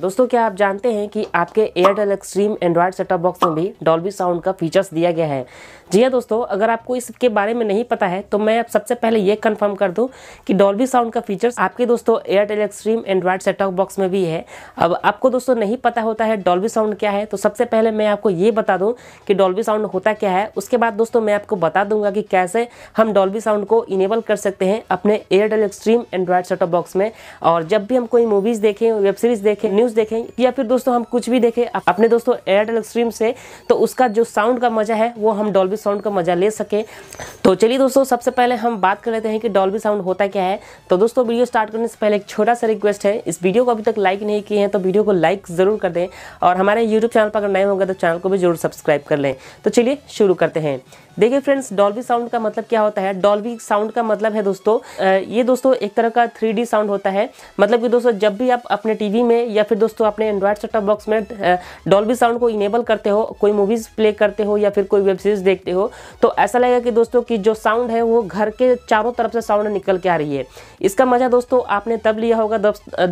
दोस्तों क्या आप जानते हैं कि आपके Airtel Xtreme Android setup box में भी डॉल्बी साउंड का फीचर्स दिया गया है जी हाँ दोस्तों अगर आपको इसके बारे में नहीं पता है तो मैं सबसे पहले ये कंफर्म कर दूं कि डॉल्बी साउंड का फीचर्स आपके दोस्तों Airtel Xtreme Android setup box में भी है अब आपको दोस्तों नहीं पता होता है डॉल्बी साउंड क्या है तो सबसे पहले मैं आपको ये बता दूँ कि डॉल्बी साउंड होता क्या है उसके बाद दोस्तों मैं आपको बता दूंगा कि कैसे हम डॉल्बी साउंड को इनेबल कर सकते हैं अपने Airtel Xtreme Android setup box में और जब भी हम कोई मूवीज़ देखें वेब सीरीज़ देखें न्यूज़ देखें या फिर दोस्तों हम कुछ भी देखें अपने दोस्तों एयरटेल एक्सट्रीम से तो उसका जो साउंड का मज़ा है वो हम डॉल्बी साउंड का मज़ा ले सकें तो चलिए दोस्तों सबसे पहले हम बात कर लेते हैं कि डॉल्बी साउंड होता क्या है तो दोस्तों वीडियो स्टार्ट करने से पहले एक छोटा सा रिक्वेस्ट है इस वीडियो को अभी तक लाइक नहीं किए हैं तो वीडियो को लाइक ज़रूर कर दें और हमारे यूट्यूब चैनल पर अगर नए होंगे तो चैनल को भी जरूर सब्सक्राइब कर लें तो चलिए शुरू करते हैं देखिए फ्रेंड्स डॉल्बी साउंड का मतलब क्या होता है डॉल्बी साउंड का मतलब है दोस्तों ये दोस्तों एक तरह का थ्री साउंड होता है मतलब कि दोस्तों जब भी आप अपने टीवी में या फिर फिर दोस्तों अपने एंड्रॉयड सेटअप बॉक्स में डॉल्बी साउंड को इनेबल करते हो कोई मूवीज़ प्ले करते हो या फिर कोई वेब सीरीज़ देखते हो तो ऐसा लगेगा कि दोस्तों की जो साउंड है वो घर के चारों तरफ से साउंड निकल के आ रही है इसका मज़ा दोस्तों आपने तब लिया होगा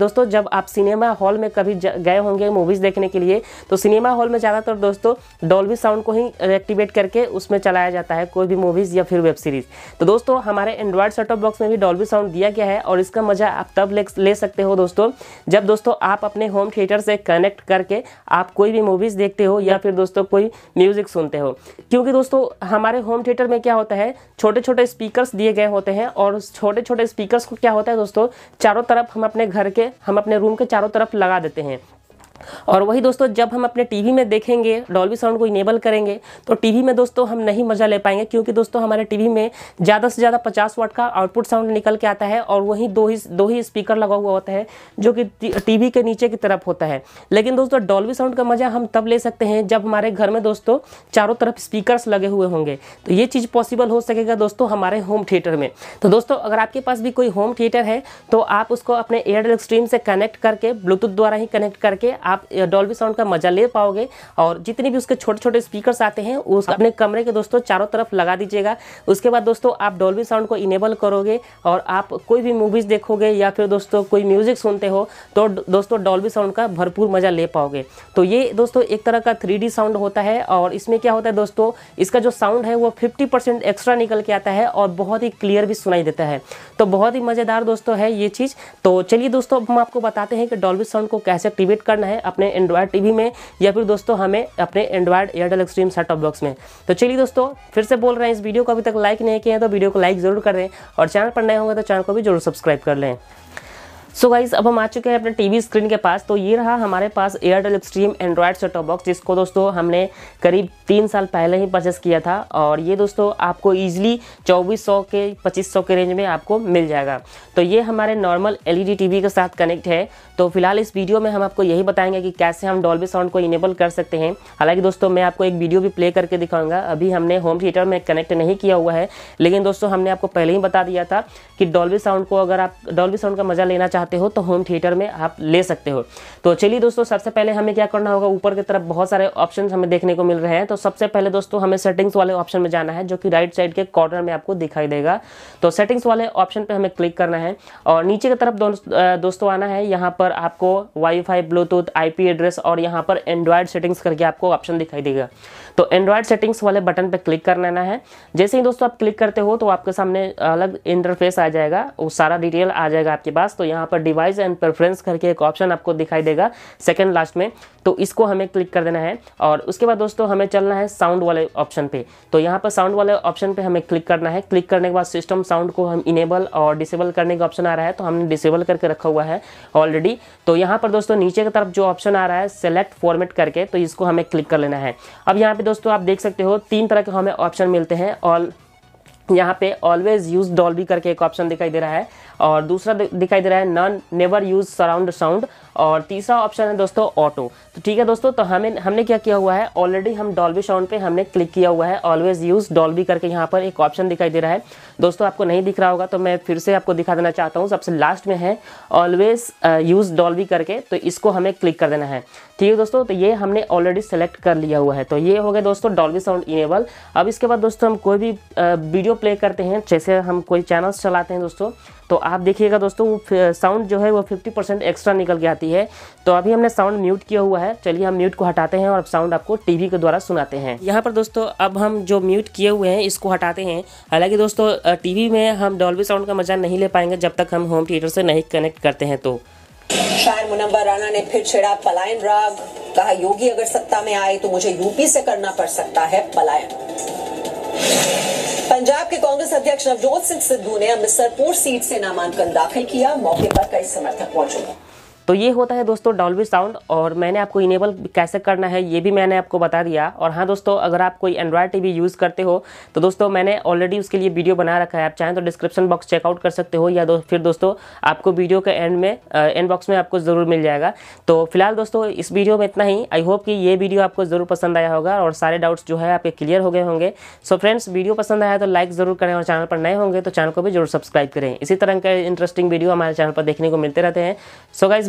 दोस्तों जब आप सिनेमा हॉल में कभी गए होंगे मूवीज़ देखने के लिए तो सिनेमा हॉल में ज़्यादातर दोस्तों डॉल्बी साउंड को ही एक्टिवेट करके उसमें चलाया जाता है कोई भी मूवीज़ या फिर वेब सीरीज़ तो दोस्तों हमारे एंड्रॉयड सेटअप बॉक्स में भी डॉल्बी साउंड दिया गया है और इसका मज़ा आप तब ले सकते हो दोस्तों जब दोस्तों आप अपने होम थिएटर से कनेक्ट करके आप कोई भी मूवीज़ देखते हो या फिर दोस्तों कोई म्यूज़िक सुनते हो क्योंकि दोस्तों हमारे होम थिएटर में क्या होता है छोटे छोटे स्पीकर्स दिए गए होते हैं और छोटे छोटे स्पीकर्स को क्या होता है दोस्तों चारों तरफ हम अपने घर के हम अपने रूम के चारों तरफ लगा देते हैं और वही दोस्तों जब हम अपने टीवी में देखेंगे डॉल्बी साउंड को इनेबल करेंगे तो टीवी में दोस्तों हम नहीं मज़ा ले पाएंगे क्योंकि दोस्तों हमारे टीवी में ज़्यादा से ज़्यादा पचास वाट का आउटपुट साउंड निकल के आता है और वहीं दो ही दो ही स्पीकर लगा हुआ होता है जो कि टीवी के नीचे की तरफ होता है लेकिन दोस्तों डॉल्बी साउंड का मज़ा हम तब ले सकते हैं जब हमारे घर में दोस्तों चारों तरफ स्पीकर लगे हुए होंगे तो ये चीज़ पॉसिबल हो सकेगा दोस्तों हमारे होम थिएटर में तो दोस्तों अगर आपके पास भी कोई होम थिएटर है तो आप उसको अपने एयरटेल स्ट्रीम से कनेक्ट करके ब्लूटूथ द्वारा ही कनेक्ट करके आप आप डॉल्बी साउंड का मजा ले पाओगे और जितने भी उसके छोटे छोटे स्पीकर आते हैं उस अपने कमरे के दोस्तों चारों तरफ लगा दीजिएगा उसके बाद दोस्तों आप डॉल्बी साउंड को इनेबल करोगे और आप कोई भी मूवीज़ देखोगे या फिर दोस्तों कोई म्यूज़िक सुनते हो तो दोस्तों डॉल्बी साउंड का भरपूर मज़ा ले पाओगे तो ये दोस्तों एक तरह का थ्री साउंड होता है और इसमें क्या होता है दोस्तों इसका जो साउंड है वो फिफ्टी एक्स्ट्रा निकल के आता है और बहुत ही क्लियर भी सुनाई देता है तो बहुत ही मज़ेदार दोस्तों है ये चीज़ तो चलिए दोस्तों हम आपको बताते हैं कि डॉल्बी साउंड को कैसे एक्टिवेट करना है अपने एंड्रॉयड टीवी में या फिर दोस्तों हमें अपने Android Airtel Xtreme setup box में तो चलिए दोस्तों फिर से बोल रहे हैं इस वीडियो को अभी तक लाइक नहीं किया है तो वीडियो को लाइक जरूर करें और चैनल पर नए होंगे तो चैनल को भी जरूर सब्सक्राइब कर लें सो so गाइज अब हम आ चुके हैं अपने टीवी स्क्रीन के पास तो ये रहा हमारे पास Airtel Xtreme Android set top box जिसको दोस्तों हमने करीब तीन साल पहले ही परचेस किया था और ये दोस्तों आपको इजीली 2400 के 2500 के रेंज में आपको मिल जाएगा तो ये हमारे नॉर्मल एलईडी टीवी के साथ कनेक्ट है तो फिलहाल इस वीडियो में हम आपको यही बताएंगे कि कैसे हम डॉल्बी साउंड को इनेबल कर सकते हैं हालांकि दोस्तों मैं आपको एक वीडियो भी प्ले करके दिखाऊंगा अभी हमने होम थिएटर में कनेक्ट नहीं किया हुआ है लेकिन दोस्तों हमने आपको पहले ही बता दिया था कि डॉल्बी साउंड को अगर आप डॉल्बी साउंड का मज़ा लेना चाहते चाहते हो तो होम थिएटर में आप ले सकते हो तो चलिए दोस्तों सबसे पहले हमें क्या करना होगा ऊपर की तरफ बहुत सारे ऑप्शन हमें देखने को मिल रहे हैं तो सबसे पहले दोस्तों हमें सेटिंग्स वाले ऑप्शन में जाना है जो कि राइट साइड के कॉर्नर में आपको दिखाई देगा तो सेटिंग्स वाले ऑप्शन पर हमें क्लिक करना है और नीचे की तरफ दोस्तों आना है यहाँ पर आपको वाईफाई ब्लूटूथ आई एड्रेस और यहाँ पर एंड्रॉयड सेटिंग्स करके आपको ऑप्शन दिखाई देगा तो एंड्रॉयड सेटिंग्स वाले बटन पर क्लिक कर लेना है जैसे ही दोस्तों आप क्लिक करते हो तो आपके सामने अलग इंटरफेस आ जाएगा वो सारा डिटेल आ जाएगा आपके पास तो यहाँ पर डिवाइस एंड प्रेफरेंस करके एक ऑप्शन आपको दिखाई देगा सेकेंड लास्ट में तो इसको हमें क्लिक कर देना है और उसके बाद दोस्तों हमें चलना है साउंड वाले ऑप्शन पे तो यहाँ पर साउंड वाले ऑप्शन पे हमें क्लिक करना है क्लिक करने के बाद सिस्टम साउंड को हम इनेबल और डिसेबल करने का ऑप्शन आ रहा है तो हमने डिसेबल करके रखा हुआ है ऑलरेडी तो यहाँ पर दोस्तों नीचे की तरफ जो ऑप्शन आ रहा है सेलेक्ट फॉर्मेट करके तो इसको हमें क्लिक कर लेना है अब यहाँ पे दोस्तों आप देख सकते हो तीन तरह के हमें ऑप्शन मिलते हैं ऑल यहाँ पे ऑलवेज यूज डॉल्बी करके एक ऑप्शन दिखाई दे रहा है और दूसरा दिखाई दे रहा है non never use surround sound और तीसरा ऑप्शन है दोस्तों ऑटो तो ठीक है दोस्तों तो हमें हमने क्या किया हुआ है ऑलरेडी हम डॉल्बी साउंड पे हमने क्लिक किया हुआ है ऑलवेज यूज डॉल्बी करके यहाँ पर एक ऑप्शन दिखाई दे रहा है दोस्तों आपको नहीं दिख रहा होगा तो मैं फिर से आपको दिखा देना चाहता हूँ सबसे लास्ट में है ऑलवेज यूज डॉल्बी करके तो इसको हमें क्लिक कर देना है ठीक है दोस्तों तो ये हमने ऑलरेडी सेलेक्ट कर लिया हुआ है तो ये हो गया दोस्तों डॉल्बी साउंड इनेबल अब इसके बाद दोस्तों हम कोई भी वीडियो uh, प्ले करते हैं जैसे हम कोई चैनल्स चलाते हैं दोस्तों तो आप देखिएगा दोस्तों वो साउंड जो है वो 50 परसेंट एक्स्ट्रा निकल के आती है तो अभी हमने साउंड म्यूट किया हुआ है चलिए हम म्यूट को हटाते हैं और साउंड आपको टीवी के द्वारा सुनाते हैं यहाँ पर दोस्तों अब हम जो म्यूट किए हुए हैं इसको हटाते हैं हालांकि दोस्तों टीवी में हम डॉल्बी साउंड का मजा नहीं ले पाएंगे जब तक हम होम थिएटर से नहीं कनेक्ट करते हैं तो शायर मुनम्बर राणा ने फिर छेड़ा पलायन राग कहा योगी अगर सत्ता में आए तो मुझे यूपी से करना पड़ सकता है पलायन पंजाब के कांग्रेस अध्यक्ष नवजोत सिंह सिद्धू ने अमृतसरपुर सीट से नामांकन दाखिल किया मौके पर कई समर्थक पहुंचे तो ये होता है दोस्तों डॉल्बी साउंड और मैंने आपको इनेबल कैसे करना है ये भी मैंने आपको बता दिया और हाँ दोस्तों अगर आप कोई एंड्रॉयड टीवी यूज़ करते हो तो दोस्तों मैंने ऑलरेडी उसके लिए वीडियो बना रखा है आप चाहें तो डिस्क्रिप्शन बॉक्स चेकआउट कर सकते हो या दो, फिर दोस्तों आपको वीडियो के एंड में एंड बॉक्स में आपको ज़रूर मिल जाएगा तो फिलहाल दोस्तों इस वीडियो में इतना ही आई होप कि ये वीडियो आपको ज़रूर पसंद आया होगा और सारे डाउट्स जो है आपके क्लियर हो गए होंगे सो फ्रेंड्स वीडियो पसंद आया तो लाइक ज़रूर करें और चैनल पर नए होंगे तो चैनल को भी जरूर सब्सक्राइब करें इसी तरह के इंटरेस्टिंग वीडियो हमारे चैनल पर देखने को मिलते रहते हैं सो गाइज